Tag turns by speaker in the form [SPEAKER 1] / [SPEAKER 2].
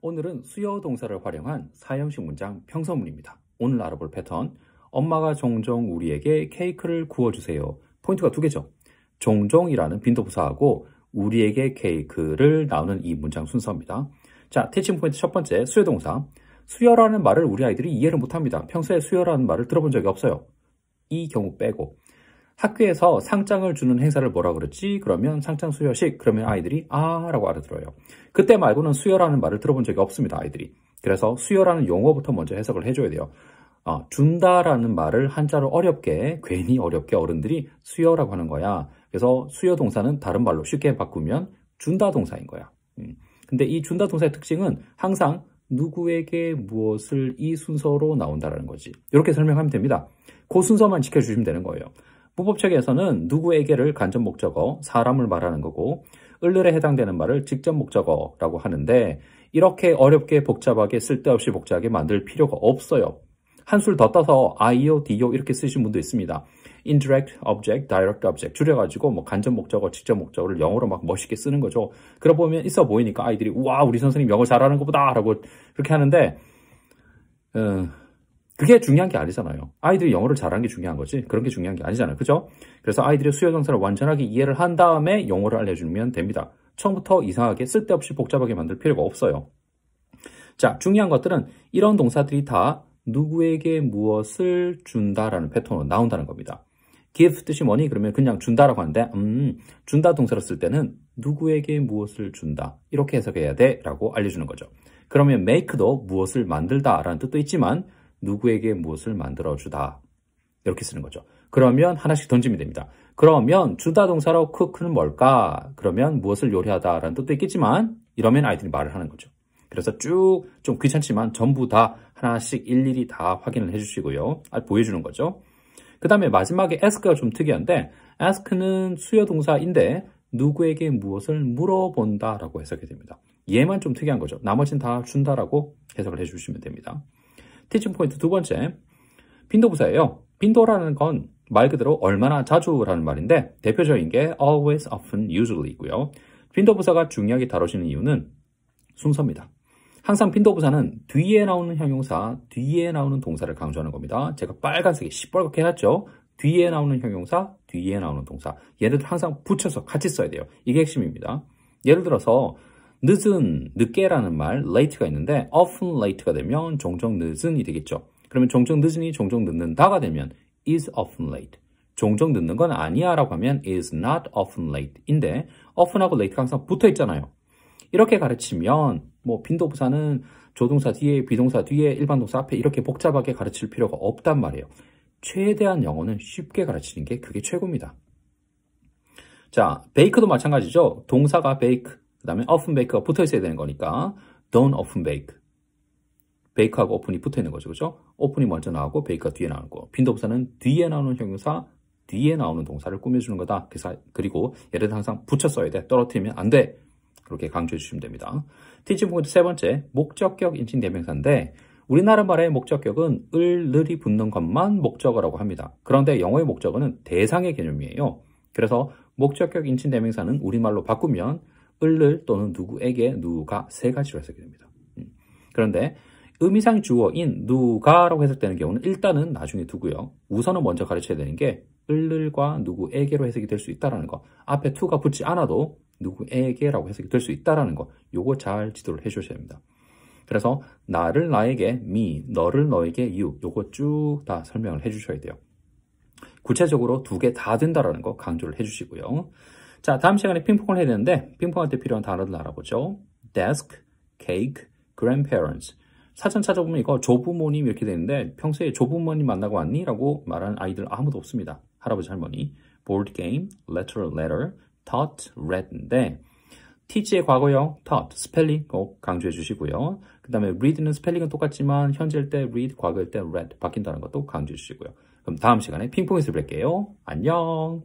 [SPEAKER 1] 오늘은 수여 동사를 활용한 사형식 문장 평서문입니다. 오늘 알아볼 패턴 엄마가 종종 우리에게 케이크를 구워주세요. 포인트가 두 개죠. 종종이라는 빈도부사하고 우리에게 케이크를 나오는 이 문장 순서입니다. 자, 티칭 포인트 첫 번째 수여 동사 수여라는 말을 우리 아이들이 이해를 못합니다. 평소에 수여라는 말을 들어본 적이 없어요. 이 경우 빼고 학교에서 상장을 주는 행사를 뭐라 그랬지? 그러면 상장 수여식 그러면 아이들이 아 라고 알아들어요. 그때 말고는 수여라는 말을 들어본 적이 없습니다. 아이들이. 그래서 수여라는 용어부터 먼저 해석을 해줘야 돼요. 아, 준다라는 말을 한자로 어렵게 괜히 어렵게 어른들이 수여라고 하는 거야. 그래서 수여 동사는 다른 말로 쉽게 바꾸면 준다 동사인 거야. 음. 근데 이 준다 동사의 특징은 항상 누구에게 무엇을 이 순서로 나온다라는 거지. 이렇게 설명하면 됩니다. 그 순서만 지켜주시면 되는 거예요. 부법책에서는 누구에게를 간접 목적어, 사람을 말하는 거고 을늘에 해당되는 말을 직접 목적어라고 하는데 이렇게 어렵게 복잡하게 쓸데없이 복잡하게 만들 필요가 없어요. 한술 더 떠서 IO, DO 이렇게 쓰신 분도 있습니다. indirect object, direct object 줄여가지고 뭐 간접 목적어, 직접 목적어를 영어로 막 멋있게 쓰는 거죠. 그러 다 보면 있어 보이니까 아이들이 우와 우리 선생님 영어 잘하는 것보다라고 그렇게 하는데 음, 그게 중요한 게 아니잖아요. 아이들이 영어를 잘하는 게 중요한 거지 그런 게 중요한 게 아니잖아요. 그죠? 그래서 아이들의 수요정사를 완전하게 이해를 한 다음에 영어를 알려주면 됩니다. 처음부터 이상하게 쓸데없이 복잡하게 만들 필요가 없어요. 자, 중요한 것들은 이런 동사들이 다 누구에게 무엇을 준다라는 패턴으로 나온다는 겁니다. give 뜻이 뭐니? 그러면 그냥 준다라고 하는데 음, 준다 동사로 쓸 때는 누구에게 무엇을 준다 이렇게 해석해야 돼 라고 알려주는 거죠. 그러면 make도 무엇을 만들다 라는 뜻도 있지만 누구에게 무엇을 만들어 주다. 이렇게 쓰는 거죠. 그러면 하나씩 던지면 됩니다. 그러면 주다 동사로 cook는 뭘까? 그러면 무엇을 요리하다라는 뜻도 있겠지만 이러면 아이들이 말을 하는 거죠. 그래서 쭉 좀 귀찮지만 전부 다 하나씩 일일이 다 확인을 해주시고요. 아, 보여주는 거죠. 그 다음에 마지막에 ask가 좀 특이한데 ask는 수요 동사인데 누구에게 무엇을 물어본다라고 해석이 됩니다. 얘만 좀 특이한 거죠. 나머지는 다 준다라고 해석을 해주시면 됩니다. 티칭 포인트 두 번째, 빈도 부사예요. 빈도라는 건 말 그대로 얼마나 자주라는 말인데 대표적인 게 always, often, usually고요. 빈도 부사가 중요하게 다뤄지는 이유는 순서입니다. 항상 빈도 부사는 뒤에 나오는 형용사, 뒤에 나오는 동사를 강조하는 겁니다. 제가 빨간색에 시뻘겋게 해놨죠. 뒤에 나오는 형용사, 뒤에 나오는 동사. 얘네들 항상 붙여서 같이 써야 돼요. 이게 핵심입니다. 예를 들어서 늦은, 늦게라는 말 late가 있는데 often late가 되면 종종 늦은이 되겠죠. 그러면 종종 늦은이 종종 늦는다가 되면 is often late. 종종 늦는 건 아니야 라고 하면 is not often late인데 often하고 late가 항상 붙어 있잖아요. 이렇게 가르치면 뭐 빈도부사는 조동사 뒤에, 비동사 뒤에, 일반동사 앞에 이렇게 복잡하게 가르칠 필요가 없단 말이에요. 최대한 영어는 쉽게 가르치는 게 그게 최고입니다. 자, 베이크도 마찬가지죠. 동사가 베이크, 그 다음에 often bake가 붙어 있어야 되는 거니까 don't often bake. bake하고 often이 붙어 있는 거죠. 그죠? often이 먼저 나오고 bake가 뒤에 나오는 거. 빈도부사는 뒤에 나오는 형용사, 뒤에 나오는 동사를 꾸며주는 거다. 그 그리고예를 항상 붙여 써야 돼. 떨어뜨리면 안 돼. 그렇게 강조해 주시면 됩니다. 티칭 포인트 세 번째, 목적격 인칭 대명사인데 우리나라 말의 목적격은 을, 늘이 붙는 것만 목적어라고 합니다. 그런데 영어의 목적어는 대상의 개념이에요. 그래서 목적격 인칭 대명사는 우리말로 바꾸면 을을 또는 누구에게 누가 세 가지로 해석이 됩니다. 음. 그런데 의미상 주어인 누가라고 해석되는 경우는 일단은 나중에 두고요. 우선은 먼저 가르쳐야 되는 게 을을과 누구에게로 해석이 될 수 있다라는 거. 앞에 투가 붙지 않아도 누구에게라고 해석이 될 수 있다라는 거. 요거 잘 지도를 해 주셔야 됩니다. 그래서 나를 나에게 me, 너를 너에게 you 요거 쭉 다 설명을 해 주셔야 돼요. 구체적으로 두 개 다 된다라는 거 강조를 해 주시고요. 자, 다음 시간에 핑퐁을 해야 되는데 핑퐁할 때 필요한 단어들 알아보죠. desk, cake, grandparents. 사전 찾아보면 이거 조부모님 이렇게 되는데 평소에 조부모님 만나고 왔니? 라고 말하는 아이들 아무도 없습니다. 할아버지, 할머니. board game, letter, letter, taught, read인데 teach의 과거형 taught, 스펠링 꼭 강조해 주시고요. 그 다음에 read는 스펠링은 똑같지만 현재일 때 read, 과거일 때 read 바뀐다는 것도 강조해 주시고요. 그럼 다음 시간에 핑퐁에서 뵐게요. 안녕!